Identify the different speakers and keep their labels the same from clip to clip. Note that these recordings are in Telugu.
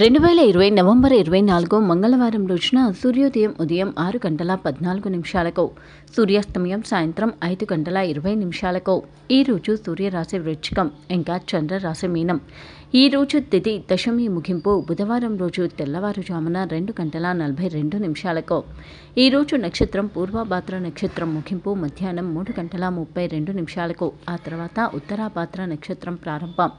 Speaker 1: రెండు వేల ఇరవై నవంబర్ ఇరవై నాలుగు మంగళవారం రోజున సూర్యోదయం ఉదయం ఆరు గంటల పద్నాలుగు నిమిషాలకు సూర్యాస్తమయం సాయంత్రం ఐదు గంటల ఇరవై నిమిషాలకు ఈరోజు సూర్యరాశి వృచ్చికం ఇంకా చంద్రరాశి మీనం ఈరోజు తిథి దశమి ముగింపు బుధవారం రోజు తెల్లవారుజామున రెండు గంటల నలభై రెండు నిమిషాలకు ఈరోజు నక్షత్రం పూర్వభాద్ర నక్షత్రం ముగింపు మధ్యాహ్నం మూడు గంటల ముప్పై రెండు నిమిషాలకు ఆ తర్వాత ఉత్తరాభాద్ర నక్షత్రం ప్రారంభం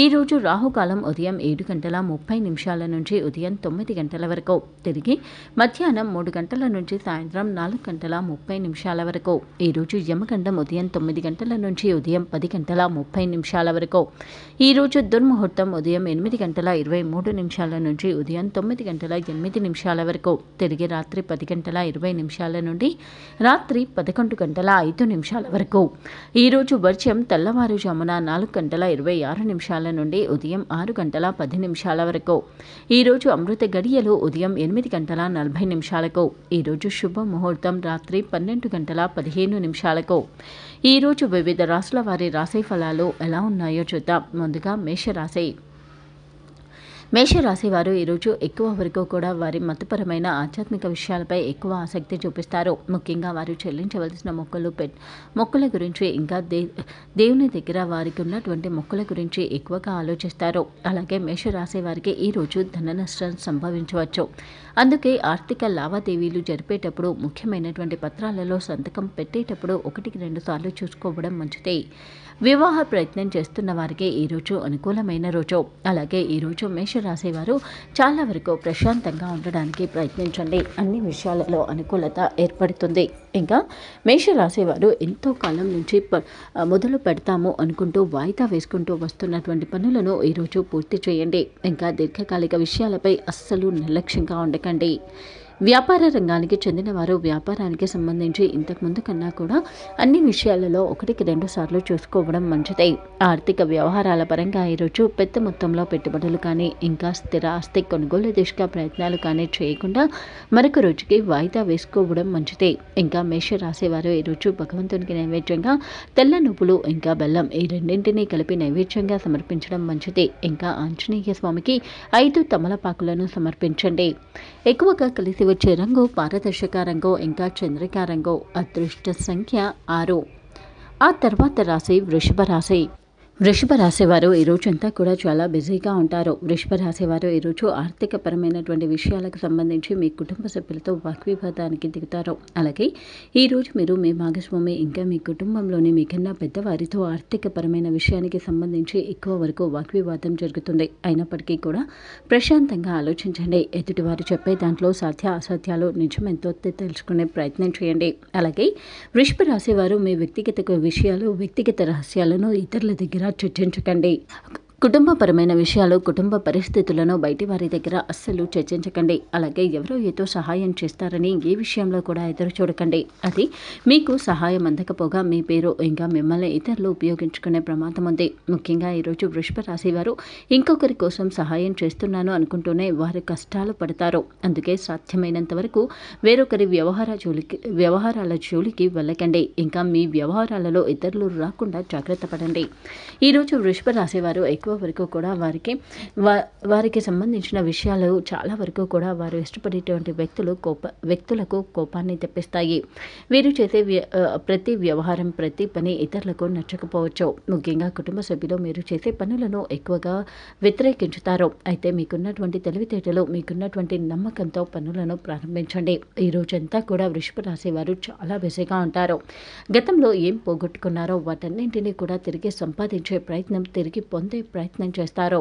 Speaker 1: ఈరోజు రాహుకాలం ఉదయం ఏడు గంటల ముప్పై నిమిషాల నుంచి ఉదయం తొమ్మిది గంటల వరకు తిరిగి మధ్యాహ్నం మూడు గంటల నుంచి సాయంత్రం నాలుగు గంటల ముప్పై నిమిషాల వరకు ఈరోజు యమగండం ఉదయం తొమ్మిది గంటల నుంచి ఉదయం పది గంటల ముప్పై నిమిషాల వరకు ఈరోజు దుర్ముహూర్తం ఉదయం ఎనిమిది గంటల ఇరవై మూడు నిమిషాల నుంచి ఉదయం తొమ్మిది గంటల ఎనిమిది నిమిషాల వరకు తిరిగి రాత్రి పది గంటల ఇరవై నిమిషాల నుండి రాత్రి పదకొండు గంటల ఐదు నిమిషాల వరకు ఈరోజు వర్షం తెల్లవారుజామున నాలుగు గంటల ఇరవై ఆరు నిమిషాల గంటల నుండి ఉదయం ఆరు గంటల పది నిమిషాల వరకు ఈరోజు అమృత గడియలో ఉదయం ఎనిమిది గంటల నలభై నిమిషాలకు ఈరోజు శుభ ముహూర్తం రాత్రి పన్నెండు గంటల పదిహేను నిమిషాలకు ఈరోజు వివిధ రాసుల వారి రాశి ఫలాలు ఎలా ఉన్నాయో చూద్దాం ముందుగా మేషరాశి మేషరాశి వారు ఈరోజు ఎక్కువ వరకు కూడా వారి మతపరమైన ఆధ్యాత్మిక విషయాలపై ఎక్కువ ఆసక్తి చూపిస్తారు ముఖ్యంగా వారు చెల్లించవలసిన మొక్కలు పెట్ మొక్కల గురించి ఇంకా దే దేవుని దగ్గర వారికి ఉన్నటువంటి మొక్కల గురించి ఎక్కువగా ఆలోచిస్తారు అలాగే మేషరాశి వారికి ఈరోజు ధన నష్టం సంభవించవచ్చు అందుకే ఆర్థిక లావాదేవీలు జరిపేటప్పుడు ముఖ్యమైనటువంటి పత్రాలలో సంతకం పెట్టేటప్పుడు ఒకటికి రెండు సార్లు చూసుకోవడం మంచిది వివాహ ప్రయత్నం చేస్తున్న వారికి ఈరోజు అనుకూలమైన రోజు అలాగే ఈరోజు మేష రాసేవారు చాలా వరకు ప్రశాంతంగా ఉండడానికి ప్రయత్నించండి అన్ని విషయాలలో అనుకూలత ఏర్పడుతుంది ఇంకా మేష రాసేవారు ఎంతో కాలం నుంచి మొదలు పెడతాము అనుకుంటూ వాయిదా వేసుకుంటూ వస్తున్నటువంటి పనులను ఈరోజు పూర్తి చేయండి ఇంకా దీర్ఘకాలిక విషయాలపై అస్సలు నిర్లక్ష్యంగా ఉండకండి వ్యాపార రంగానికి చెందినవారు వ్యాపారానికి సంబంధించి ఇంతకుముందు కన్నా కూడా అన్ని విషయాలలో ఒకటికి రెండు సార్లు చూసుకోవడం మంచిదే ఆర్థిక వ్యవహారాల పరంగా ఈరోజు పెద్ద మొత్తంలో పెట్టుబడులు కానీ ఇంకా స్థిర ఆస్తి కొనుగోలు దిశగా ప్రయత్నాలు కానీ చేయకుండా మరొక రోజుకి వాయిదా వేసుకోవడం మంచిదే ఇంకా మేషరాశి వారు ఈరోజు భగవంతునికి నైవేద్యంగా తెల్ల నువ్వులు ఇంకా బెల్లం ఈ రెండింటినీ కలిపి నైవేద్యంగా సమర్పించడం మంచిది ఇంకా ఆంజనేయ స్వామికి ఐదు తమలపాకులను సమర్పించండి ఎక్కువగా కలిసి వచ్చే రంగు పారదర్శక రంగు ఇంకా చంద్రికా అదృష్ట సంఖ్య ఆరు ఆ తర్వాత రాశి వృషభ రాశి వృషభ రోజు అంతా కూడా చాలా బిజీగా ఉంటారు వృషభ రాసేవారు ఈరోజు ఆర్థికపరమైనటువంటి విషయాలకు సంబంధించి మీ కుటుంబ సభ్యులతో వాగ్వివాదానికి దిగుతారు అలాగే ఈరోజు మీరు మీ భాగస్వామి ఇంకా మీ కుటుంబంలోని మీకన్నా పెద్దవారితో ఆర్థికపరమైన విషయానికి సంబంధించి ఎక్కువ వరకు వాగ్వివాదం జరుగుతుంది అయినప్పటికీ కూడా ప్రశాంతంగా ఆలోచించండి ఎదుటివారు చెప్పే దాంట్లో సాధ్య అసాధ్యాలు నిజమెంతో తెలుసుకునే ప్రయత్నం చేయండి అలాగే వృషభ రాసేవారు మీ వ్యక్తిగత విషయాలు వ్యక్తిగత రహస్యాలను ఇతరుల దగ్గర మర్చిపోకుండా కుటుంబపరమైన విషయాలు కుటుంబ పరిస్థితులను బయటి వారి దగ్గర అస్సలు చర్చించకండి అలాగే ఎవరో ఏదో సహాయం చేస్తారని ఏ విషయంలో కూడా ఎదురు చూడకండి అది మీకు సహాయం అందకపోగా మీ పేరు ఇంకా మిమ్మల్ని ఇతరులు ఉపయోగించుకునే ప్రమాదం ఉంది ముఖ్యంగా ఈరోజు వృషభ రాశి వారు ఇంకొకరి కోసం సహాయం చేస్తున్నాను అనుకుంటూనే వారు కష్టాలు పడతారు అందుకే సాధ్యమైనంత వరకు వేరొకరి వ్యవహార జోలికి వ్యవహారాల జోలికి వెళ్ళకండి ఇంకా మీ వ్యవహారాలలో ఇతరులు రాకుండా జాగ్రత్త పడండి ఈరోజు వృషభ రాశి వారు ఎక్కువ ఎక్కువ వరకు కూడా వారికి వారికి సంబంధించిన విషయాలు చాలా వరకు కూడా వారు ఇష్టపడేటువంటి వ్యక్తులు కోప వ్యక్తులకు కోపాన్ని తెప్పిస్తాయి వీరు చేసే ప్రతి వ్యవహారం ప్రతి పని ఇతరులకు నచ్చకపోవచ్చు ముఖ్యంగా కుటుంబ సభ్యులు మీరు చేసే పనులను ఎక్కువగా వ్యతిరేకించుతారు అయితే మీకున్నటువంటి తెలివితేటలు మీకున్నటువంటి నమ్మకంతో పనులను ప్రారంభించండి ఈ రోజంతా కూడా వృషభ రాశి వారు చాలా బిజీగా ఉంటారు గతంలో ఏం పోగొట్టుకున్నారో వాటన్నింటినీ కూడా తిరిగి సంపాదించే ప్రయత్నం తిరిగి పొందే ప్రయత్నం చేస్తారు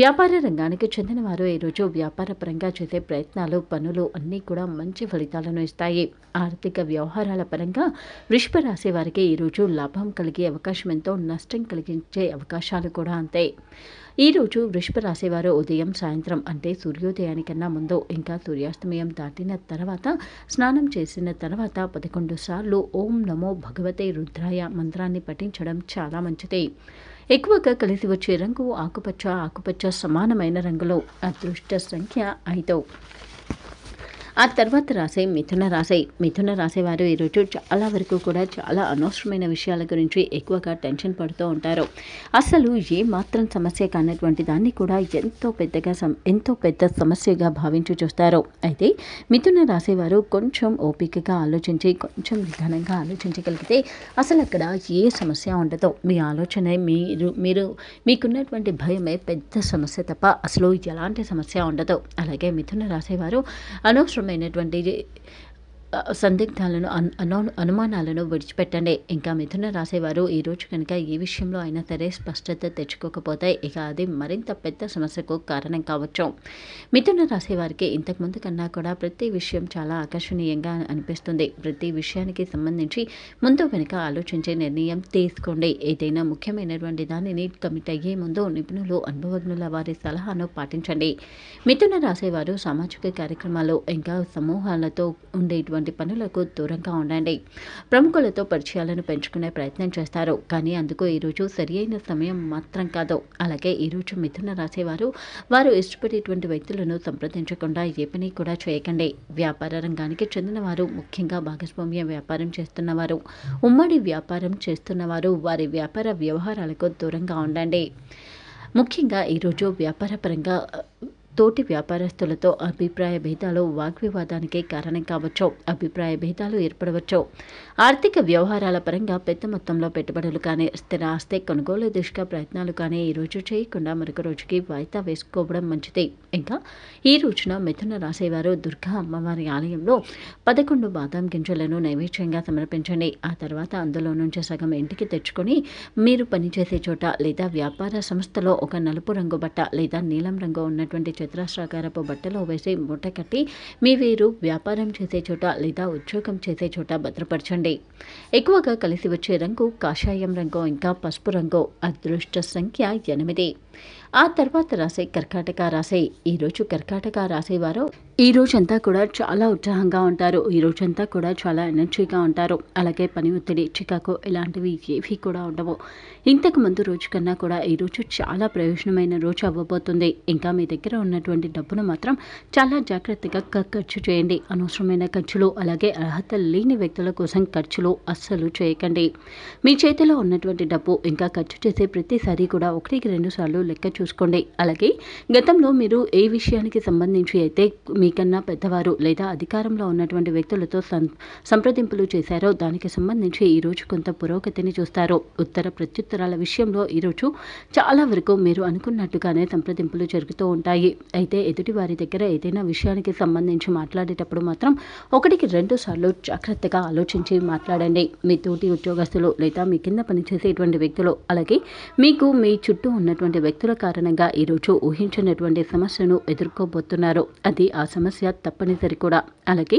Speaker 1: వ్యాపార రంగానికి చెందిన వారు ఈరోజు పరంగా చేసే ప్రయత్నాలు పనులు అన్నీ కూడా మంచి ఫలితాలను ఇస్తాయి ఆర్థిక వ్యవహారాల పరంగా వృషభ రాశి వారికి ఈరోజు లాభం కలిగే అవకాశం ఎంతో నష్టం కలిగించే అవకాశాలు కూడా అంతే ఈరోజు వృషభ రాశి రాసేవారు ఉదయం సాయంత్రం అంటే సూర్యోదయానికన్నా ముందు ఇంకా సూర్యాస్తమయం దాటిన తర్వాత స్నానం చేసిన తర్వాత పదకొండు సార్లు ఓం నమో భగవతే రుద్రాయ మంత్రాన్ని పఠించడం చాలా మంచిది ఎక్కువగా కలిసి వచ్చే రంగు ఆకుపచ్చ ఆకుపచ్చ సమానమైన రంగులో అదృష్ట సంఖ్య ఐదు ఆ తర్వాత రాసే మిథున రాసే మిథున రాసేవారు ఈరోజు చాలా వరకు కూడా చాలా అనవసరమైన విషయాల గురించి ఎక్కువగా టెన్షన్ పడుతూ ఉంటారు అసలు ఏ మాత్రం సమస్య కానటువంటి దాన్ని కూడా ఎంతో పెద్దగా ఎంతో పెద్ద సమస్యగా భావించి చూస్తారు అయితే మిథున రాసేవారు కొంచెం ఓపికగా ఆలోచించి కొంచెం నిదానంగా ఆలోచించగలిగితే అసలు అక్కడ ఏ సమస్య ఉండదు మీ ఆలోచన మీరు మీరు మీకున్నటువంటి భయమే పెద్ద సమస్య తప్ప అసలు ఎలాంటి సమస్య ఉండదు అలాగే మిథున రాసేవారు అనవసరం రకమైనటువంటి సందిగ్ధాలను అనుమానాలను విడిచిపెట్టండి ఇంకా మిథున రాసేవారు ఈరోజు కనుక ఏ విషయంలో అయినా సరే స్పష్టత తెచ్చుకోకపోతే ఇక అది మరింత పెద్ద సమస్యకు కారణం కావచ్చు మిథున రాసేవారికి ఇంతకుముందు కన్నా కూడా ప్రతి విషయం చాలా ఆకర్షణీయంగా అనిపిస్తుంది ప్రతి విషయానికి సంబంధించి ముందు వెనుక ఆలోచించే నిర్ణయం తీసుకోండి ఏదైనా ముఖ్యమైనటువంటి దానిని కమిట్ అయ్యే ముందు నిపుణులు అనుభవజ్ఞుల వారి సలహాను పాటించండి మిథున రాసేవారు సామాజిక కార్యక్రమాలు ఇంకా సమూహాలతో ఉండేటువంటి వంటి పనులకు దూరంగా ఉండండి ప్రముఖులతో పరిచయాలను పెంచుకునే ప్రయత్నం చేస్తారు కానీ అందుకు ఈరోజు అయిన సమయం మాత్రం కాదు అలాగే ఈరోజు మిథున రాసేవారు వారు ఇష్టపడేటువంటి వ్యక్తులను సంప్రదించకుండా ఏ పని కూడా చేయకండి వ్యాపార రంగానికి చెందినవారు ముఖ్యంగా భాగస్వామ్య వ్యాపారం చేస్తున్నవారు ఉమ్మడి వ్యాపారం చేస్తున్నవారు వారి వ్యాపార వ్యవహారాలకు దూరంగా ఉండండి ముఖ్యంగా ఈరోజు వ్యాపారపరంగా తోటి వ్యాపారస్తులతో అభిప్రాయ భేదాలు వాగ్వివాదానికే కారణం కావచ్చు అభిప్రాయ భేదాలు ఏర్పడవచ్చు ఆర్థిక వ్యవహారాల పరంగా పెద్ద మొత్తంలో పెట్టుబడులు కానీ స్థిర ఆస్తి కొనుగోలు దిశగా ప్రయత్నాలు కానీ ఈ రోజు చేయకుండా మరొక రోజుకి వాయిదా వేసుకోవడం మంచిది ఇంకా ఈ రోజున మిథున రాసేవారు దుర్గా అమ్మవారి ఆలయంలో పదకొండు బాదాం గింజలను నైవేద్యంగా సమర్పించండి ఆ తర్వాత అందులో నుంచి సగం ఇంటికి తెచ్చుకొని మీరు పనిచేసే చోట లేదా వ్యాపార సంస్థలో ఒక నలుపు రంగు బట్ట లేదా నీలం రంగు ఉన్నటువంటి చతురాశ్రాకారపు బట్టలు వేసి మూట కట్టి మీ వీరు వ్యాపారం చేసే చోట లేదా ఉద్యోగం చేసే చోట భద్రపరచండి ఎక్కువగా కలిసి వచ్చే రంగు కాషాయం రంగు ఇంకా పసుపు రంగు అదృష్ట సంఖ్య ఎనిమిది ఆ తర్వాత రాసే కర్కాటక రాసే ఈరోజు కర్కాటక రాసేవారు ఈ రోజంతా కూడా చాలా ఉత్సాహంగా ఉంటారు ఈ రోజంతా కూడా చాలా ఎనర్జీగా ఉంటారు అలాగే పని ఒత్తిడి చికాకు ఇలాంటివి ఏవి కూడా ఉండవు ఇంతకు ముందు రోజు కన్నా కూడా ఈరోజు చాలా ప్రయోజనమైన రోజు అవ్వబోతుంది ఇంకా మీ దగ్గర ఉన్నటువంటి డబ్బును మాత్రం చాలా జాగ్రత్తగా ఖర్చు చేయండి అనవసరమైన ఖర్చులు అలాగే అర్హత లేని వ్యక్తుల కోసం ఖర్చులు అస్సలు చేయకండి మీ చేతిలో ఉన్నటువంటి డబ్బు ఇంకా ఖర్చు చేసే ప్రతిసారి కూడా ఒకటికి రెండు సార్లు లెక్క చూసి చూసుకోండి అలాగే గతంలో మీరు ఏ విషయానికి సంబంధించి అయితే మీకన్నా పెద్దవారు లేదా అధికారంలో ఉన్నటువంటి వ్యక్తులతో సంప్రదింపులు చేశారో దానికి సంబంధించి ఈరోజు కొంత పురోగతిని చూస్తారు ఉత్తర ప్రత్యుత్తరాల విషయంలో ఈరోజు చాలా వరకు మీరు అనుకున్నట్టుగానే సంప్రదింపులు జరుగుతూ ఉంటాయి అయితే ఎదుటి వారి దగ్గర ఏదైనా విషయానికి సంబంధించి మాట్లాడేటప్పుడు మాత్రం ఒకటికి రెండు సార్లు జాగ్రత్తగా ఆలోచించి మాట్లాడండి మీ తోటి ఉద్యోగస్తులు లేదా మీ కింద పనిచేసేటువంటి వ్యక్తులు అలాగే మీకు మీ చుట్టూ ఉన్నటువంటి వ్యక్తుల కారణం కారణంగా ఈరోజు ఊహించినటువంటి సమస్యను ఎదుర్కోబోతున్నారు అది ఆ సమస్య తప్పనిసరి కూడా అలాగే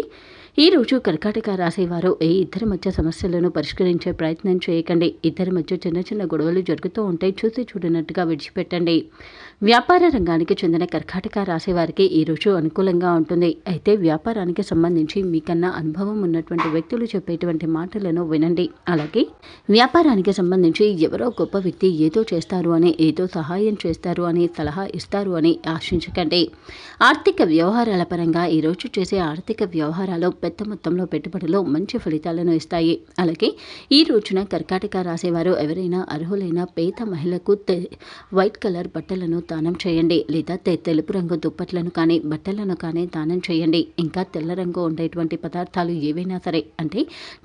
Speaker 1: ఈరోజు కర్కాటక రాసేవారు ఏ ఇద్దరి మధ్య సమస్యలను పరిష్కరించే ప్రయత్నం చేయకండి ఇద్దరి మధ్య చిన్న చిన్న గొడవలు జరుగుతూ ఉంటే చూసి చూడనట్టుగా విడిచిపెట్టండి వ్యాపార రంగానికి చెందిన కర్కాటక రాసేవారికి ఈరోజు అనుకూలంగా ఉంటుంది అయితే వ్యాపారానికి సంబంధించి మీకన్నా అనుభవం ఉన్నటువంటి వ్యక్తులు చెప్పేటువంటి మాటలను వినండి అలాగే వ్యాపారానికి సంబంధించి ఎవరో గొప్ప వ్యక్తి ఏదో చేస్తారు అని ఏదో సహాయం చేస్తారు అని సలహా ఇస్తారు అని ఆశించకండి ఆర్థిక వ్యవహారాల పరంగా ఈరోజు చేసే ఆర్థిక వ్యవహారాలు పెద్ద మొత్తంలో పెట్టుబడులు మంచి ఫలితాలను ఇస్తాయి అలాగే ఈ రోజున కర్కాటక రాసేవారు ఎవరైనా అర్హులైన పేద మహిళకు వైట్ కలర్ బట్టలను దానం చేయండి లేదా తెలుపు రంగు దుప్పట్లను కానీ బట్టలను కానీ దానం చేయండి ఇంకా తెల్ల రంగు ఉండేటువంటి పదార్థాలు ఏవైనా సరే అంటే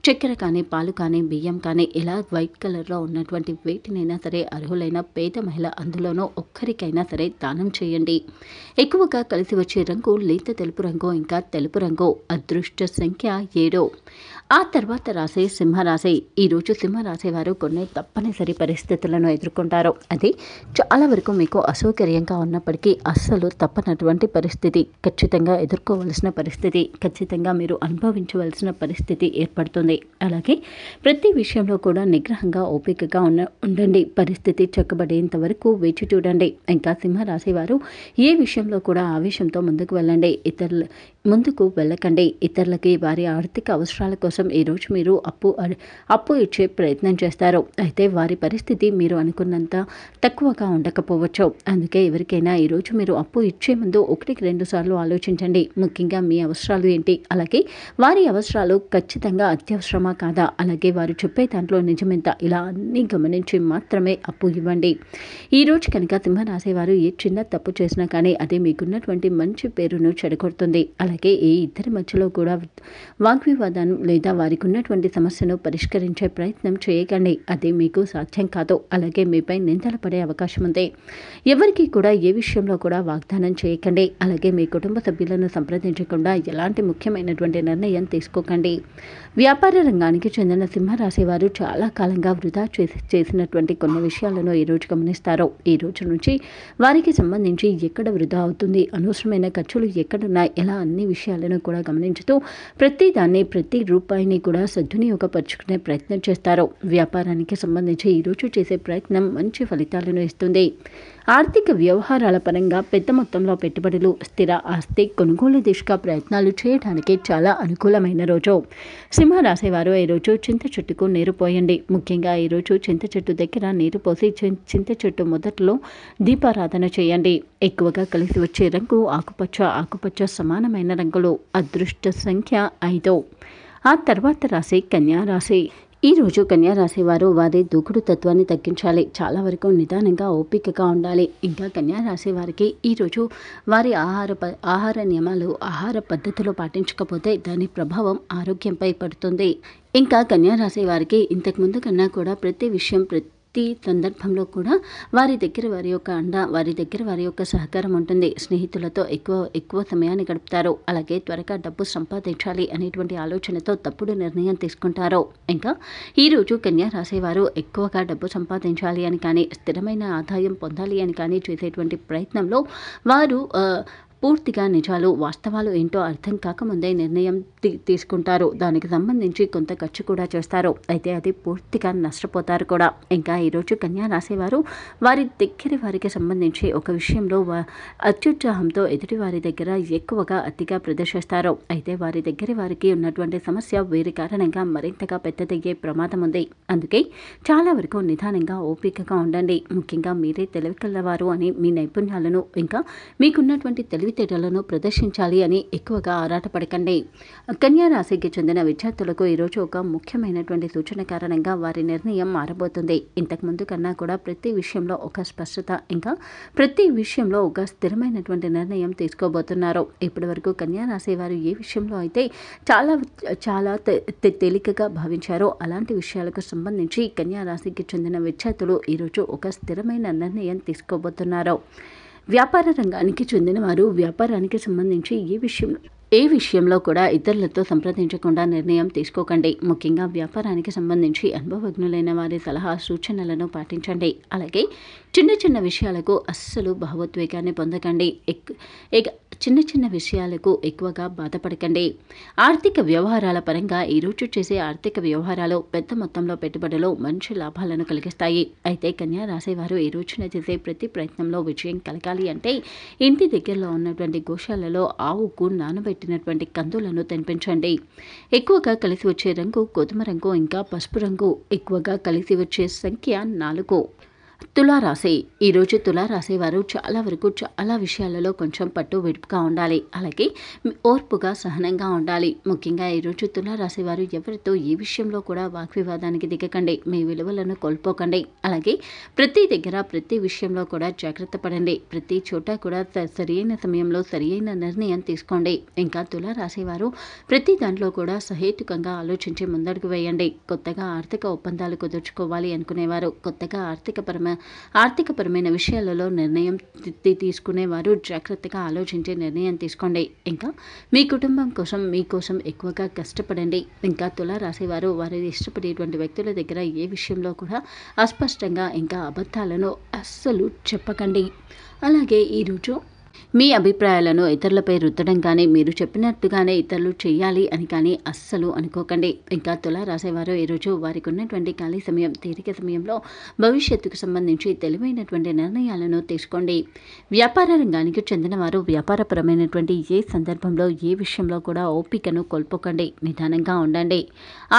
Speaker 1: చక్కెర కానీ పాలు కానీ బియ్యం కానీ ఇలా వైట్ కలర్లో ఉన్నటువంటి వేటినైనా సరే అర్హులైన పేద మహిళ అందులోనూ ఒక్కరికైనా సరే దానం చేయండి ఎక్కువగా కలిసి వచ్చే రంగు లేత తెలుపు రంగు ఇంకా తెలుపు రంగు అదృష్ట ಸಂಖ್ಯಾ ಏಳು ఆ తర్వాత రాసే సింహరాశి ఈరోజు సింహరాశి వారు కొన్ని తప్పనిసరి పరిస్థితులను ఎదుర్కొంటారు అది చాలా వరకు మీకు అసౌకర్యంగా ఉన్నప్పటికీ అస్సలు తప్పనటువంటి పరిస్థితి ఖచ్చితంగా ఎదుర్కోవలసిన పరిస్థితి ఖచ్చితంగా మీరు అనుభవించవలసిన పరిస్థితి ఏర్పడుతుంది అలాగే ప్రతి విషయంలో కూడా నిగ్రహంగా ఓపికగా ఉన్న ఉండండి పరిస్థితి చక్కబడేంత వరకు వేచి చూడండి ఇంకా సింహరాశి వారు ఏ విషయంలో కూడా ఆవేశంతో ముందుకు వెళ్ళండి ఇతరుల ముందుకు వెళ్ళకండి ఇతరులకి వారి ఆర్థిక అవసరాల కోసం కోసం ఈరోజు మీరు అప్పు అప్పు ఇచ్చే ప్రయత్నం చేస్తారు అయితే వారి పరిస్థితి మీరు అనుకున్నంత తక్కువగా ఉండకపోవచ్చు అందుకే ఎవరికైనా ఈరోజు మీరు అప్పు ఇచ్చే ముందు ఒకటికి రెండు సార్లు ఆలోచించండి ముఖ్యంగా మీ అవసరాలు ఏంటి అలాగే వారి అవసరాలు ఖచ్చితంగా అత్యవసరమా కాదా అలాగే వారు చెప్పే దాంట్లో నిజమెంత ఇలా అన్నీ గమనించి మాత్రమే అప్పు ఇవ్వండి ఈరోజు కనుక సింహ రాసేవారు ఏ చిన్న తప్పు చేసినా కానీ అదే మీకున్నటువంటి మంచి పేరును చెడగొడుతుంది అలాగే ఏ ఇద్దరి మధ్యలో కూడా వాగ్వివాదం లేదా వారికి ఉన్నటువంటి సమస్యను పరిష్కరించే ప్రయత్నం చేయకండి అది మీకు సాధ్యం కాదు అలాగే మీపై నిందలు పడే అవకాశం ఉంది ఎవరికి కూడా ఏ విషయంలో కూడా వాగ్దానం చేయకండి అలాగే మీ కుటుంబ సభ్యులను సంప్రదించకుండా ఎలాంటి ముఖ్యమైనటువంటి నిర్ణయం తీసుకోకండి వ్యాపార రంగానికి చెందిన సింహరాశి వారు చాలా కాలంగా వృధా చేసి చేసినటువంటి కొన్ని విషయాలను ఈరోజు గమనిస్తారు ఈ రోజు నుంచి వారికి సంబంధించి ఎక్కడ వృధా అవుతుంది అనవసరమైన ఖర్చులు ఎక్కడున్నా ఎలా అన్ని విషయాలను కూడా గమనించుతూ ప్రతి దాన్ని ప్రతి రూపాయిని కూడా సద్వినియోగపరుచుకునే ప్రయత్నం చేస్తారు వ్యాపారానికి సంబంధించి ఈరోజు చేసే ప్రయత్నం మంచి ఫలితాలను ఇస్తుంది ఆర్థిక వ్యవహారాల పరంగా పెద్ద మొత్తంలో పెట్టుబడులు స్థిర ఆస్తి కొనుగోలు దిశగా ప్రయత్నాలు చేయడానికి చాలా అనుకూలమైన రోజు రాసేవారు ఈ ఈరోజు చింత చెట్టుకు నీరు పోయండి ముఖ్యంగా ఈరోజు చింత చెట్టు దగ్గర నీరు పోసి చింత చెట్టు మొదట్లో దీపారాధన చేయండి ఎక్కువగా కలిసి వచ్చే రంగు ఆకుపచ్చ ఆకుపచ్చ సమానమైన రంగులు అదృష్ట సంఖ్య ఐదు ఆ తర్వాత రాశి కన్యా రాశి ఈరోజు కన్యారాశివారు వారి దూకుడు తత్వాన్ని తగ్గించాలి చాలా వరకు నిదానంగా ఓపికగా ఉండాలి ఇంకా కన్యారాశి వారికి ఈరోజు వారి ఆహార ఆహార నియమాలు ఆహార పద్ధతులు పాటించకపోతే దాని ప్రభావం ఆరోగ్యంపై పడుతుంది ఇంకా కన్యా రాశి వారికి ఇంతకుముందు కన్నా కూడా ప్రతి విషయం ప్రతి ప్రతి సందర్భంలో కూడా వారి దగ్గర వారి యొక్క అండ వారి దగ్గర వారి యొక్క సహకారం ఉంటుంది స్నేహితులతో ఎక్కువ ఎక్కువ సమయాన్ని గడుపుతారు అలాగే త్వరగా డబ్బు సంపాదించాలి అనేటువంటి ఆలోచనతో తప్పుడు నిర్ణయం తీసుకుంటారు ఇంకా ఈరోజు కన్యా రాసేవారు ఎక్కువగా డబ్బు సంపాదించాలి అని కానీ స్థిరమైన ఆదాయం పొందాలి అని కానీ చేసేటువంటి ప్రయత్నంలో వారు పూర్తిగా నిజాలు వాస్తవాలు ఏంటో అర్థం కాకముందే నిర్ణయం తీసుకుంటారు దానికి సంబంధించి కొంత ఖర్చు కూడా చేస్తారు అయితే అది పూర్తిగా నష్టపోతారు కూడా ఇంకా ఈరోజు కన్యా రాసేవారు వారి దగ్గర వారికి సంబంధించి ఒక విషయంలో అత్యుత్సాహంతో ఎదుటి వారి దగ్గర ఎక్కువగా అతిగా ప్రదర్శిస్తారు అయితే వారి దగ్గర వారికి ఉన్నటువంటి సమస్య వీరి కారణంగా మరింతగా పెద్దదయ్యే ప్రమాదం ఉంది అందుకే చాలా వరకు నిదానంగా ఓపికగా ఉండండి ముఖ్యంగా మీరే తెలివి అని మీ నైపుణ్యాలను ఇంకా మీకున్నటువంటి తెలివి తెలివితేటలను ప్రదర్శించాలి అని ఎక్కువగా ఆరాటపడకండి రాశికి చెందిన విద్యార్థులకు ఈరోజు ఒక ముఖ్యమైనటువంటి సూచన కారణంగా వారి నిర్ణయం మారబోతుంది ఇంతకుముందు కన్నా కూడా ప్రతి విషయంలో ఒక స్పష్టత ఇంకా ప్రతి విషయంలో ఒక స్థిరమైనటువంటి నిర్ణయం తీసుకోబోతున్నారు ఇప్పటి వరకు రాశి వారు ఏ విషయంలో అయితే చాలా చాలా తేలికగా భావించారో అలాంటి విషయాలకు సంబంధించి రాశికి చెందిన విద్యార్థులు ఈరోజు ఒక స్థిరమైన నిర్ణయం తీసుకోబోతున్నారు వ్యాపార రంగానికి చెందినవారు వ్యాపారానికి సంబంధించి ఏ విషయంలో ఏ విషయంలో కూడా ఇతరులతో సంప్రదించకుండా నిర్ణయం తీసుకోకండి ముఖ్యంగా వ్యాపారానికి సంబంధించి అనుభవజ్ఞులైన వారి సలహా సూచనలను పాటించండి అలాగే చిన్న చిన్న విషయాలకు అస్సలు భావోద్వేగాన్ని పొందకండి చిన్న చిన్న విషయాలకు ఎక్కువగా బాధపడకండి ఆర్థిక వ్యవహారాల పరంగా ఈరోజు చేసే ఆర్థిక వ్యవహారాలు పెద్ద మొత్తంలో పెట్టుబడులు మంచి లాభాలను కలిగిస్తాయి అయితే కన్యా రాసేవారు ఈ రోజున చేసే ప్రతి ప్రయత్నంలో విజయం కలగాలి అంటే ఇంటి దగ్గరలో ఉన్నటువంటి గోశాలలో ఆవుకు నానబెట్టినటువంటి కందులను తినిపించండి ఎక్కువగా కలిసి వచ్చే రంగు గోధుమ రంగు ఇంకా పసుపు రంగు ఎక్కువగా కలిసి వచ్చే సంఖ్య నాలుగు తులారాశి ఈరోజు తులారాశి వారు చాలా వరకు చాలా విషయాలలో కొంచెం పట్టు విడుపుగా ఉండాలి అలాగే ఓర్పుగా సహనంగా ఉండాలి ముఖ్యంగా ఈరోజు తులారాశి వారు ఎవరితో ఏ విషయంలో కూడా వాగ్వివాదానికి దిగకండి మీ విలువలను కోల్పోకండి అలాగే ప్రతి దగ్గర ప్రతి విషయంలో కూడా జాగ్రత్త పడండి ప్రతి చోట కూడా సరియైన సమయంలో సరియైన నిర్ణయం తీసుకోండి ఇంకా తులారాశి వారు ప్రతి దాంట్లో కూడా సహేతుకంగా ఆలోచించి ముందడుగు వేయండి కొత్తగా ఆర్థిక ఒప్పందాలు కుదుర్చుకోవాలి అనుకునేవారు కొత్తగా ఆర్థికపరమైన ఆర్థికపరమైన విషయాలలో నిర్ణయం తీసుకునేవారు జాగ్రత్తగా ఆలోచించే నిర్ణయం తీసుకోండి ఇంకా మీ కుటుంబం కోసం మీకోసం ఎక్కువగా కష్టపడండి ఇంకా రాసేవారు వారి ఇష్టపడేటువంటి వ్యక్తుల దగ్గర ఏ విషయంలో కూడా అస్పష్టంగా ఇంకా అబద్ధాలను అస్సలు చెప్పకండి అలాగే ఈరోజు మీ అభిప్రాయాలను ఇతరులపై రుద్దడం కానీ మీరు చెప్పినట్టుగానే ఇతరులు చేయాలి అని కానీ అస్సలు అనుకోకండి ఇంకా తులా రాసేవారు ఈరోజు వారికి ఉన్నటువంటి ఖాళీ సమయం తీరిక సమయంలో భవిష్యత్తుకు సంబంధించి తెలివైనటువంటి నిర్ణయాలను తీసుకోండి వ్యాపార రంగానికి చెందినవారు వ్యాపారపరమైనటువంటి ఏ సందర్భంలో ఏ విషయంలో కూడా ఓపికను కోల్పోకండి నిదానంగా ఉండండి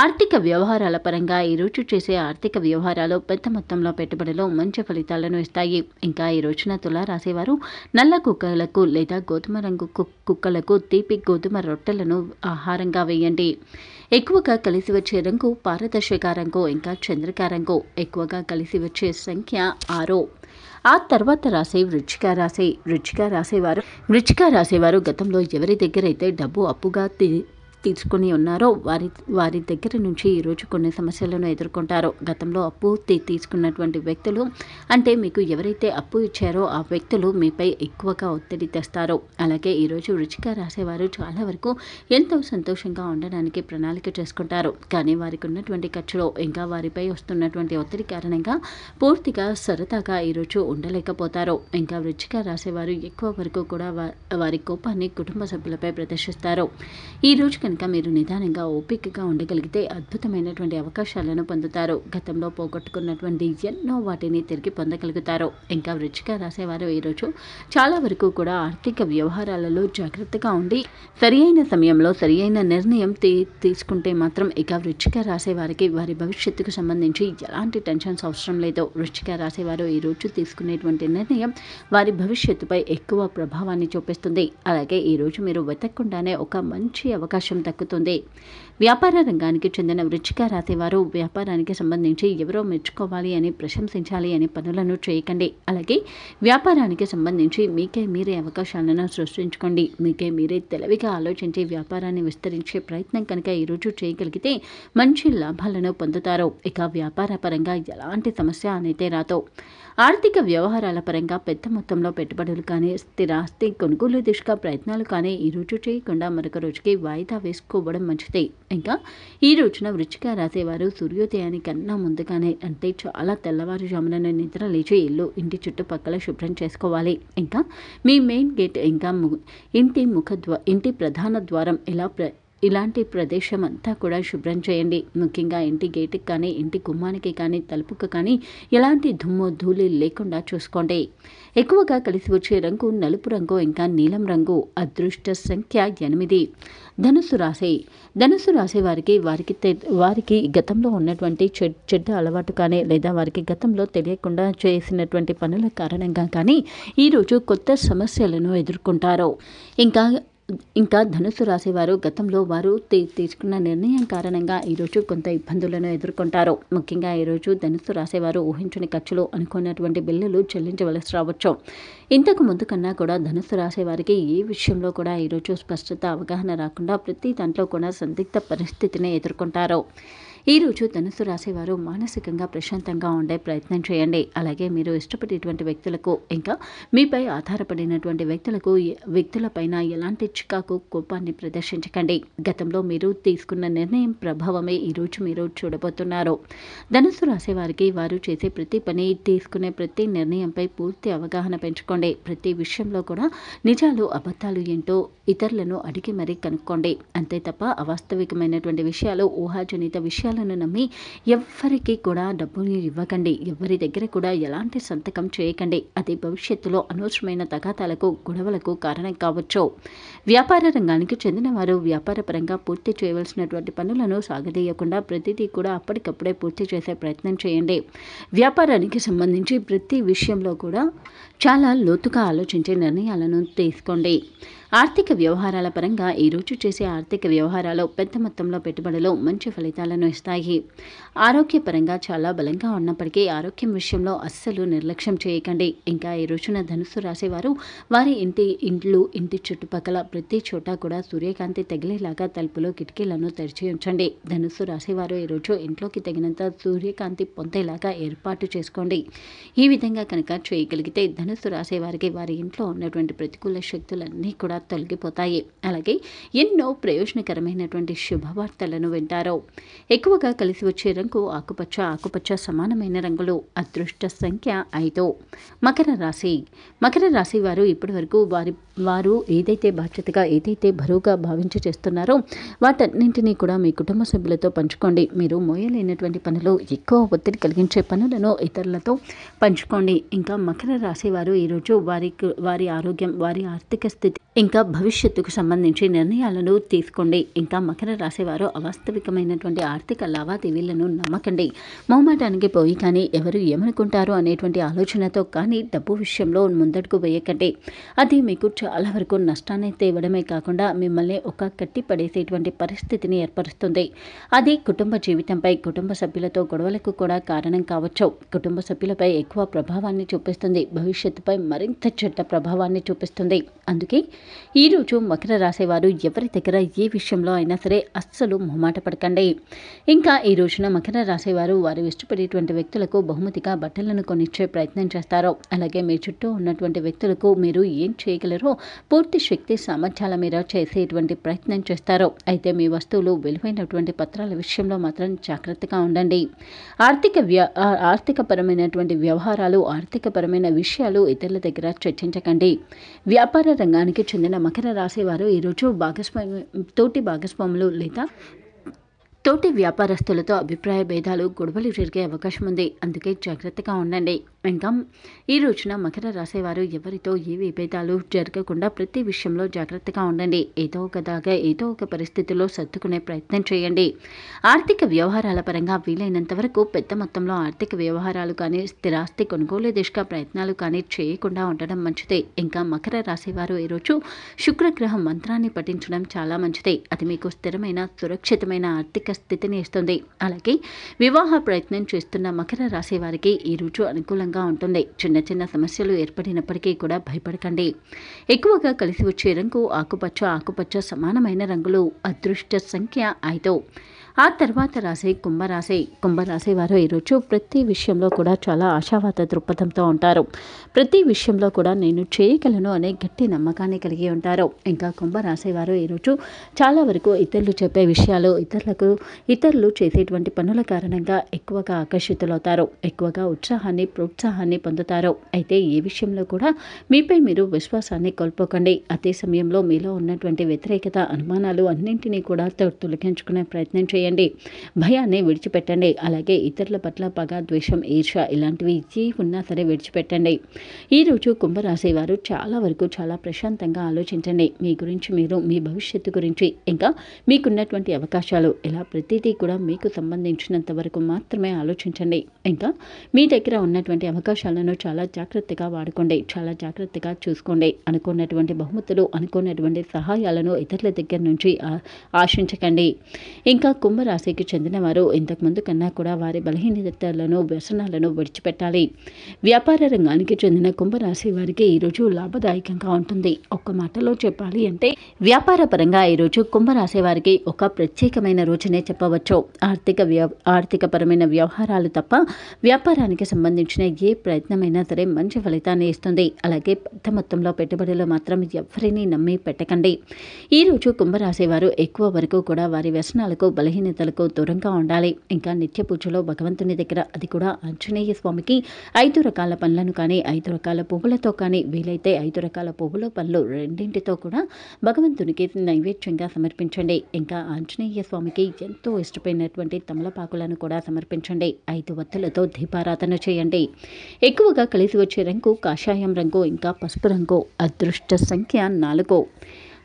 Speaker 1: ఆర్థిక వ్యవహారాల పరంగా ఈరోజు చేసే ఆర్థిక వ్యవహారాలు పెద్ద మొత్తంలో పెట్టుబడిలో మంచి ఫలితాలను ఇస్తాయి ఇంకా ఈ రోజున తులా రాసేవారు నల్లకు కుక్కలకు లేదా గోధుమ రంగు కుక్కలకు తీపి గోధుమ రొట్టెలను ఆహారంగా వేయండి ఎక్కువగా కలిసి వచ్చే రంగు పారదర్శక రంగు ఇంకా చంద్రిక రంగు ఎక్కువగా కలిసి వచ్చే సంఖ్య ఆరో ఆ తర్వాత రాసే వృచ్చిక రాసే వృచ్చిక రాసేవారు వృచ్చిక రాసేవారు గతంలో ఎవరి దగ్గర అయితే డబ్బు అప్పుగా తీర్చుకుని ఉన్నారో వారి వారి దగ్గర నుంచి ఈరోజు కొన్ని సమస్యలను ఎదుర్కొంటారో గతంలో అప్పు తీసుకున్నటువంటి వ్యక్తులు అంటే మీకు ఎవరైతే అప్పు ఇచ్చారో ఆ వ్యక్తులు మీపై ఎక్కువగా ఒత్తిడి తెస్తారో అలాగే ఈరోజు రుచిగా రాసేవారు చాలా వరకు ఎంతో సంతోషంగా ఉండడానికి ప్రణాళిక చేసుకుంటారు కానీ వారికి ఉన్నటువంటి ఖర్చులో ఇంకా వారిపై వస్తున్నటువంటి ఒత్తిడి కారణంగా పూర్తిగా సరదాగా ఈరోజు ఉండలేకపోతారు ఇంకా రుచిగా రాసేవారు ఎక్కువ వరకు కూడా వారి కోపాన్ని కుటుంబ సభ్యులపై ప్రదర్శిస్తారు ఈరోజు కనుక కనుక మీరు నిదానంగా ఓపికగా ఉండగలిగితే అద్భుతమైనటువంటి అవకాశాలను పొందుతారు గతంలో పోగొట్టుకున్నటువంటి ఎన్నో వాటిని తిరిగి పొందగలుగుతారు ఇంకా వృచ్చిక రాసేవారు ఈరోజు చాలా వరకు కూడా ఆర్థిక వ్యవహారాలలో జాగ్రత్తగా ఉండి సరి అయిన సమయంలో సరి అయిన నిర్ణయం తీ తీసుకుంటే మాత్రం ఇక వృచ్చిక రాసేవారికి వారి భవిష్యత్తుకు సంబంధించి ఎలాంటి టెన్షన్స్ అవసరం లేదో వృచ్చిక రాసేవారు ఈరోజు తీసుకునేటువంటి నిర్ణయం వారి భవిష్యత్తుపై ఎక్కువ ప్రభావాన్ని చూపిస్తుంది అలాగే ఈరోజు మీరు వెతకకుండానే ఒక మంచి అవకాశం దక్కుతుంది వ్యాపార రంగానికి చెందిన వృచ్చిక రాశివారు వ్యాపారానికి సంబంధించి ఎవరో మెచ్చుకోవాలి అని ప్రశంసించాలి అనే పనులను చేయకండి అలాగే వ్యాపారానికి సంబంధించి మీకే మీరే అవకాశాలను సృష్టించుకోండి మీకే మీరే తెలివిగా ఆలోచించి వ్యాపారాన్ని విస్తరించే ప్రయత్నం కనుక ఈరోజు చేయగలిగితే మంచి లాభాలను పొందుతారు ఇక వ్యాపార పరంగా ఎలాంటి సమస్య అనైతే రాతో ఆర్థిక వ్యవహారాల పరంగా పెద్ద మొత్తంలో పెట్టుబడులు కానీ స్థిరాస్తి కొనుగోలు దిశగా ప్రయత్నాలు కానీ ఈరోజు చేయకుండా మరొక రోజుకి వాయిదా వేసుకోవడం మంచిది ఇంకా ఈ రోజున వృచ్చిక రాసేవారు సూర్యోదయానికన్నా ముందుగానే అంటే చాలా జామున నిద్ర లేచి ఇల్లు ఇంటి చుట్టుపక్కల శుభ్రం చేసుకోవాలి ఇంకా మీ మెయిన్ గేట్ ఇంకా ఇంటి ముఖద్వ ఇంటి ప్రధాన ద్వారం ఇలా ప్ర ఇలాంటి ప్రదేశం అంతా కూడా శుభ్రం చేయండి ముఖ్యంగా ఇంటి గేటుకి కానీ ఇంటి గుమ్మానికి కానీ తలుపుకు కానీ ఎలాంటి దుమ్ము ధూళి లేకుండా చూసుకోండి ఎక్కువగా కలిసి వచ్చే రంగు నలుపు రంగు ఇంకా నీలం రంగు అదృష్ట సంఖ్య ఎనిమిది ధనుసు రాశి ధనుసు రాశి వారికి వారికి వారికి గతంలో ఉన్నటువంటి చెడ్డ అలవాటు కానీ లేదా వారికి గతంలో తెలియకుండా చేసినటువంటి పనుల కారణంగా కానీ ఈరోజు కొత్త సమస్యలను ఎదుర్కొంటారు ఇంకా ఇంకా ధనుసు రాసేవారు గతంలో వారు తీసుకున్న నిర్ణయం కారణంగా ఈరోజు కొంత ఇబ్బందులను ఎదుర్కొంటారు ముఖ్యంగా ఈరోజు ధనుసు రాసేవారు ఊహించని ఖర్చులు అనుకున్నటువంటి బిల్లులు చెల్లించవలసి రావచ్చు ఇంతకు ముందు కన్నా కూడా ధనుసు రాసేవారికి ఏ విషయంలో కూడా ఈరోజు స్పష్టత అవగాహన రాకుండా ప్రతి దాంట్లో కూడా సందిగ్ధ పరిస్థితిని ఎదుర్కొంటారు ఈరోజు ధనుసు రాసేవారు మానసికంగా ప్రశాంతంగా ఉండే ప్రయత్నం చేయండి అలాగే మీరు ఇష్టపడేటువంటి వ్యక్తులకు ఇంకా మీపై ఆధారపడినటువంటి వ్యక్తులకు వ్యక్తులపైన ఎలాంటి చికాకు కోపాన్ని ప్రదర్శించకండి గతంలో మీరు తీసుకున్న నిర్ణయం ప్రభావమే ఈరోజు మీరు చూడబోతున్నారు ధనుసు రాసేవారికి వారు చేసే ప్రతి పని తీసుకునే ప్రతి నిర్ణయంపై పూర్తి అవగాహన పెంచుకోండి ప్రతి విషయంలో కూడా నిజాలు అబద్ధాలు ఏంటో ఇతరులను అడిగి మరీ కనుక్కోండి అంతే తప్ప అవాస్తవికమైనటువంటి విషయాలు ఊహాజనిత విషయాలు విషయాలను నమ్మి ఎవ్వరికీ కూడా డబ్బుని ఇవ్వకండి ఎవరి దగ్గర కూడా ఎలాంటి సంతకం చేయకండి అది భవిష్యత్తులో అనవసరమైన తగాతాలకు గొడవలకు కారణం కావచ్చు వ్యాపార రంగానికి చెందిన వారు వ్యాపార పరంగా పూర్తి చేయవలసినటువంటి పనులను సాగదీయకుండా ప్రతిదీ కూడా అప్పటికప్పుడే పూర్తి చేసే ప్రయత్నం చేయండి వ్యాపారానికి సంబంధించి ప్రతి విషయంలో కూడా చాలా లోతుగా ఆలోచించే నిర్ణయాలను తీసుకోండి ఆర్థిక వ్యవహారాల పరంగా ఈరోజు చేసే ఆర్థిక వ్యవహారాలు పెద్ద మొత్తంలో పెట్టుబడులు మంచి ఫలితాలను ఇస్తాయి ఆరోగ్యపరంగా చాలా బలంగా ఉన్నప్పటికీ ఆరోగ్యం విషయంలో అస్సలు నిర్లక్ష్యం చేయకండి ఇంకా ఈ రోజున ధనుసు రాసేవారు వారి ఇంటి ఇండ్లు ఇంటి చుట్టుపక్కల ప్రతి చోట కూడా సూర్యకాంతి తగిలేలాగా తలుపులు కిటికీలను తెరిచి ఉంచండి ధనుసు రాసేవారు ఈరోజు ఇంట్లోకి తగినంత సూర్యకాంతి పొందేలాగా ఏర్పాటు చేసుకోండి ఈ విధంగా కనుక చేయగలిగితే ధనుసు రాసేవారికి వారి ఇంట్లో ఉన్నటువంటి ప్రతికూల శక్తులన్నీ కూడా తొలగిపోతాయి అలాగే ఎన్నో ప్రయోజనకరమైనటువంటి శుభవార్తలను వింటారు ఎక్కువగా కలిసి వచ్చే రంగు ఆకుపచ్చ ఆకుపచ్చ సమానమైన రంగులు అదృష్ట సంఖ్య ఐదు మకర రాశి మకర రాశి వారు ఇప్పటివరకు వారి వారు ఏదైతే బాధ్యతగా ఏదైతే బరువుగా భావించి చేస్తున్నారో వాటన్నింటినీ కూడా మీ కుటుంబ సభ్యులతో పంచుకోండి మీరు మోయలేనటువంటి పనులు ఎక్కువ ఒత్తిడి కలిగించే పనులను ఇతరులతో పంచుకోండి ఇంకా మకర రాశి వారు ఈరోజు వారికి వారి ఆరోగ్యం వారి ఆర్థిక స్థితి ఇంకా ఇంకా భవిష్యత్తుకు సంబంధించి నిర్ణయాలను తీసుకోండి ఇంకా మకర రాశివారు అవాస్తవికమైనటువంటి ఆర్థిక లావాదేవీలను నమ్మకండి మౌమాటానికి పోయి కానీ ఎవరు ఏమనుకుంటారు అనేటువంటి ఆలోచనతో కానీ డబ్బు విషయంలో ముందడుగు వేయకండి అది మీకు చాలా వరకు నష్టానైతే ఇవ్వడమే కాకుండా మిమ్మల్ని ఒక కట్టి పడేసేటువంటి పరిస్థితిని ఏర్పరుస్తుంది అది కుటుంబ జీవితంపై కుటుంబ సభ్యులతో గొడవలకు కూడా కారణం కావచ్చు కుటుంబ సభ్యులపై ఎక్కువ ప్రభావాన్ని చూపిస్తుంది భవిష్యత్తుపై మరింత చెడ్డ ప్రభావాన్ని చూపిస్తుంది అందుకే ఈరోజు మకర రాసేవారు ఎవరి దగ్గర ఏ విషయంలో అయినా సరే అస్సలు మొహమాట పడకండి ఇంకా ఈ రోజున మకర రాసేవారు వారు ఇష్టపడేటువంటి వ్యక్తులకు బహుమతిగా బట్టలను కొనిచ్చే ప్రయత్నం చేస్తారు అలాగే మీ చుట్టూ ఉన్నటువంటి వ్యక్తులకు మీరు ఏం చేయగలరో పూర్తి శక్తి సామర్థ్యాల మీద చేసేటువంటి ప్రయత్నం చేస్తారు అయితే మీ వస్తువులు విలువైనటువంటి పత్రాల విషయంలో మాత్రం జాగ్రత్తగా ఉండండి ఆర్థిక ఆర్థిక ఆర్థికపరమైనటువంటి వ్యవహారాలు ఆర్థికపరమైన విషయాలు ఇతరుల దగ్గర చర్చించకండి వ్యాపార రంగానికి చెందిన చెందిన మకర రాశి వారు ఈరోజు భాగస్వామి తోటి భాగస్వాములు లేదా తోటి వ్యాపారస్తులతో అభిప్రాయ భేదాలు గొడవలు జరిగే అవకాశం ఉంది అందుకే జాగ్రత్తగా ఉండండి ఇంకా ఈ రోజున మకర రాసేవారు ఎవరితో ఏ విభేదాలు జరగకుండా ప్రతి విషయంలో జాగ్రత్తగా ఉండండి ఏదో ఒకదాగా ఏదో ఒక పరిస్థితిలో సర్దుకునే ప్రయత్నం చేయండి ఆర్థిక వ్యవహారాల పరంగా వీలైనంత వరకు పెద్ద మొత్తంలో ఆర్థిక వ్యవహారాలు కానీ స్థిరాస్తి కొనుగోలు దిశగా ప్రయత్నాలు కానీ చేయకుండా ఉండడం మంచిది ఇంకా మకర రాసేవారు ఈరోజు శుక్రగ్రహ మంత్రాన్ని పఠించడం చాలా మంచిది అది మీకు స్థిరమైన సురక్షితమైన ఆర్థిక స్థితిని ఇస్తుంది అలాగే వివాహ ప్రయత్నం చేస్తున్న మకర రాశి వారికి రోజు అనుకూలంగా ఉంటుంది చిన్న చిన్న సమస్యలు ఏర్పడినప్పటికీ కూడా భయపడకండి ఎక్కువగా కలిసి వచ్చే రంగు ఆకుపచ్చ ఆకుపచ్చ సమానమైన రంగులు అదృష్ట సంఖ్య ఐదు ఆ తర్వాత రాశి కుంభరాశి కుంభరాశి వారు ఈరోజు ప్రతి విషయంలో కూడా చాలా ఆశావాద దృక్పథంతో ఉంటారు ప్రతి విషయంలో కూడా నేను చేయగలను అనే గట్టి నమ్మకాన్ని కలిగి ఉంటారు ఇంకా కుంభరాశి వారు ఈరోజు చాలా వరకు ఇతరులు చెప్పే విషయాలు ఇతరులకు ఇతరులు చేసేటువంటి పనుల కారణంగా ఎక్కువగా ఆకర్షితులవుతారు ఎక్కువగా ఉత్సాహాన్ని ప్రోత్సాహాన్ని పొందుతారు అయితే ఏ విషయంలో కూడా మీపై మీరు విశ్వాసాన్ని కోల్పోకండి అదే సమయంలో మీలో ఉన్నటువంటి వ్యతిరేకత అనుమానాలు అన్నింటినీ కూడా తొలగించుకునే ప్రయత్నం చేయండి చేయండి భయాన్ని విడిచిపెట్టండి అలాగే ఇతరుల పట్ల పగ ద్వేషం ఈర్ష ఇలాంటివి ఇచ్చి ఉన్నా సరే విడిచిపెట్టండి ఈరోజు కుంభరాశి వారు చాలా వరకు చాలా ప్రశాంతంగా ఆలోచించండి మీ గురించి మీరు మీ భవిష్యత్తు గురించి ఇంకా మీకున్నటువంటి అవకాశాలు ఇలా ప్రతిదీ కూడా మీకు సంబంధించినంత వరకు మాత్రమే ఆలోచించండి ఇంకా మీ దగ్గర ఉన్నటువంటి అవకాశాలను చాలా జాగ్రత్తగా వాడుకోండి చాలా జాగ్రత్తగా చూసుకోండి అనుకున్నటువంటి బహుమతులు అనుకున్నటువంటి సహాయాలను ఇతరుల దగ్గర నుంచి ఆశించకండి ఇంకా కుంభరాశికి చెందినవారు ఇంతకుముందు కన్నా కూడా వారి బలహీనతలను వ్యసనాలను విడిచిపెట్టాలి వ్యాపార రంగానికి చెందిన కుంభరాశి వారికి ఈరోజు లాభదాయకంగా ఉంటుంది ఒక్క మాటలో చెప్పాలి అంటే వ్యాపార పరంగా ఈరోజు కుంభరాశి వారికి ఒక ప్రత్యేకమైన రోజునే చెప్పవచ్చు ఆర్థిక వ్యవ ఆర్థికపరమైన వ్యవహారాలు తప్ప వ్యాపారానికి సంబంధించిన ఏ ప్రయత్నమైనా సరే మంచి ఫలితాన్ని ఇస్తుంది అలాగే పెద్ద మొత్తంలో పెట్టుబడులు మాత్రం ఎవరిని నమ్మి పెట్టకండి ఈరోజు కుంభరాశి వారు ఎక్కువ వరకు కూడా వారి వ్యసనాలకు బలహీన నేతలకు దూరంగా ఉండాలి ఇంకా నిత్య పూజలో భగవంతుని దగ్గర అది కూడా ఆంజనేయ స్వామికి ఐదు రకాల పనులను కానీ ఐదు రకాల పువ్వులతో కానీ వీలైతే ఐదు రకాల పువ్వుల పనులు రెండింటితో కూడా భగవంతునికి నైవేద్యంగా సమర్పించండి ఇంకా ఆంజనేయ స్వామికి ఎంతో ఇష్టపడినటువంటి తమలపాకులను కూడా సమర్పించండి ఐదు వత్తులతో దీపారాధన చేయండి ఎక్కువగా కలిసి వచ్చే రంగు కాషాయం రంగు ఇంకా పసుపు రంగు అదృష్ట సంఖ్య నాలుగు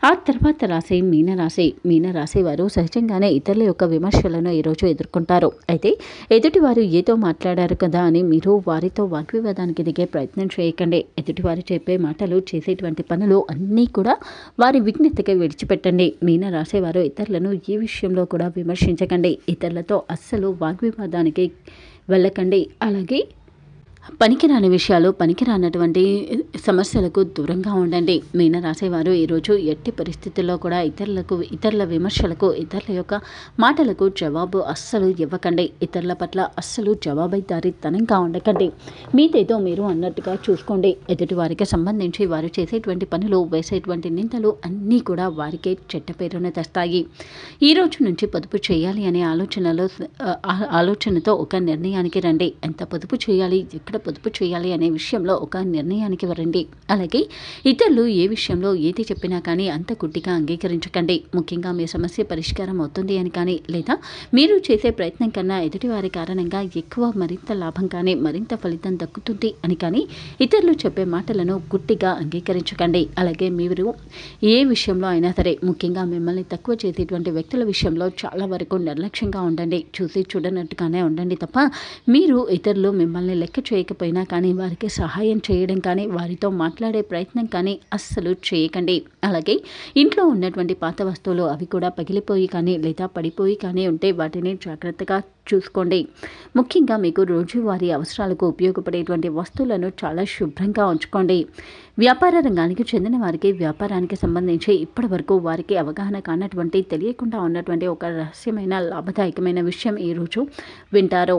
Speaker 1: ఆ తర్వాత రాశి మీనరాశి మీనరాశి వారు సహజంగానే ఇతరుల యొక్క విమర్శలను ఈరోజు ఎదుర్కొంటారు అయితే ఎదుటివారు ఏదో మాట్లాడారు కదా అని మీరు వారితో వాగ్వివాదానికి దిగే ప్రయత్నం చేయకండి ఎదుటివారు చెప్పే మాటలు చేసేటువంటి పనులు అన్నీ కూడా వారి విజ్ఞతగా విడిచిపెట్టండి మీనరాశి వారు ఇతరులను ఈ విషయంలో కూడా విమర్శించకండి ఇతరులతో అస్సలు వాగ్వివాదానికి వెళ్ళకండి అలాగే పనికిరాని విషయాలు పనికిరానటువంటి సమస్యలకు దూరంగా ఉండండి రాసేవారు ఈరోజు ఎట్టి పరిస్థితుల్లో కూడా ఇతరులకు ఇతరుల విమర్శలకు ఇతరుల యొక్క మాటలకు జవాబు అస్సలు ఇవ్వకండి ఇతరుల పట్ల అస్సలు తనంగా ఉండకండి మీదేదో మీరు అన్నట్టుగా చూసుకోండి ఎదుటి వారికి సంబంధించి వారు చేసేటువంటి పనులు వేసేటువంటి నిందలు అన్నీ కూడా వారికే చెట్ట పేరున తెస్తాయి ఈ రోజు నుంచి పొదుపు చేయాలి అనే ఆలోచనలో ఆలోచనతో ఒక నిర్ణయానికి రండి ఎంత పొదుపు చేయాలి ఎక్కడ పొదుపు చేయాలి అనే విషయంలో ఒక నిర్ణయానికి వరండి అలాగే ఇతరులు ఏ విషయంలో ఏది చెప్పినా కానీ అంత గుడ్డిగా అంగీకరించకండి ముఖ్యంగా మీ సమస్య పరిష్కారం అవుతుంది అని కానీ లేదా మీరు చేసే ప్రయత్నం కన్నా ఎదుటివారి కారణంగా ఎక్కువ మరింత లాభం కానీ మరింత ఫలితం దక్కుతుంది అని కానీ ఇతరులు చెప్పే మాటలను గుడ్డిగా అంగీకరించకండి అలాగే మీరు ఏ విషయంలో అయినా సరే ముఖ్యంగా మిమ్మల్ని తక్కువ చేసేటువంటి వ్యక్తుల విషయంలో చాలా వరకు నిర్లక్ష్యంగా ఉండండి చూసి చూడనట్టుగానే ఉండండి తప్ప మీరు ఇతరులు మిమ్మల్ని లెక్క చేయ చేయలేకపోయినా కానీ వారికి సహాయం చేయడం కానీ వారితో మాట్లాడే ప్రయత్నం కానీ అస్సలు చేయకండి అలాగే ఇంట్లో ఉన్నటువంటి పాత వస్తువులు అవి కూడా పగిలిపోయి కానీ లేదా పడిపోయి కానీ ఉంటే వాటిని జాగ్రత్తగా చూసుకోండి ముఖ్యంగా మీకు రోజువారీ అవసరాలకు ఉపయోగపడేటువంటి వస్తువులను చాలా శుభ్రంగా ఉంచుకోండి వ్యాపార రంగానికి చెందిన వారికి వ్యాపారానికి సంబంధించి ఇప్పటి వరకు వారికి అవగాహన కానటువంటి తెలియకుండా ఉన్నటువంటి ఒక రహస్యమైన లాభదాయకమైన విషయం ఈరోజు వింటారు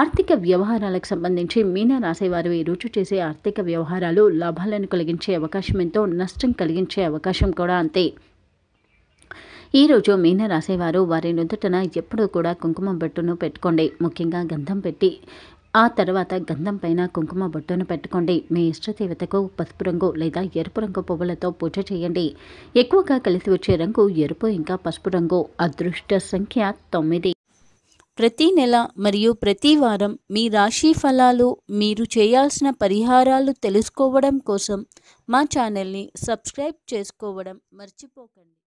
Speaker 1: ఆర్థిక వ్యవహారాలకు సంబంధించి మీన రాసేవారు ఈరోజు చేసే ఆర్థిక వ్యవహారాలు లాభాలను కలిగించే అవకాశం ఎంతో నష్టం కలిగించే అవకాశం కూడా అంతే ఈరోజు మీన రాసేవారు వారి నుదుటన ఎప్పుడూ కూడా కుంకుమ బొట్టును పెట్టుకోండి ముఖ్యంగా గంధం పెట్టి ఆ తర్వాత గంధం పైన కుంకుమ బొట్టును పెట్టుకోండి మీ ఇష్టదేవతకు పసుపు రంగు లేదా ఎరుపు రంగు పువ్వులతో పూజ చేయండి ఎక్కువగా కలిసి వచ్చే రంగు ఎరుపు ఇంకా పసుపు రంగు అదృష్ట సంఖ్య తొమ్మిది ప్రతి నెల మరియు ప్రతి వారం మీ రాశి ఫలాలు మీరు చేయాల్సిన పరిహారాలు తెలుసుకోవడం కోసం మా ఛానల్ని సబ్స్క్రైబ్ చేసుకోవడం మర్చిపోకండి